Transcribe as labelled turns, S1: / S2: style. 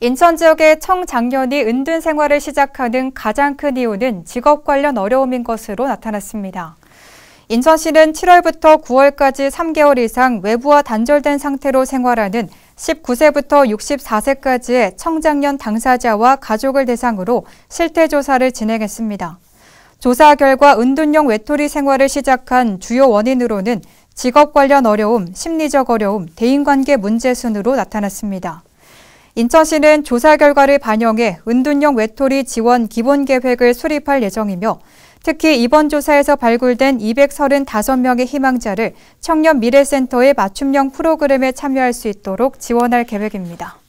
S1: 인천 지역의 청장년이 은둔 생활을 시작하는 가장 큰 이유는 직업 관련 어려움인 것으로 나타났습니다. 인천시는 7월부터 9월까지 3개월 이상 외부와 단절된 상태로 생활하는 19세부터 64세까지의 청장년 당사자와 가족을 대상으로 실태조사를 진행했습니다. 조사 결과 은둔형 외톨이 생활을 시작한 주요 원인으로는 직업 관련 어려움, 심리적 어려움, 대인관계 문제 순으로 나타났습니다. 인천시는 조사 결과를 반영해 은둔형 외톨이 지원 기본 계획을 수립할 예정이며 특히 이번 조사에서 발굴된 235명의 희망자를 청년 미래센터의 맞춤형 프로그램에 참여할 수 있도록 지원할 계획입니다.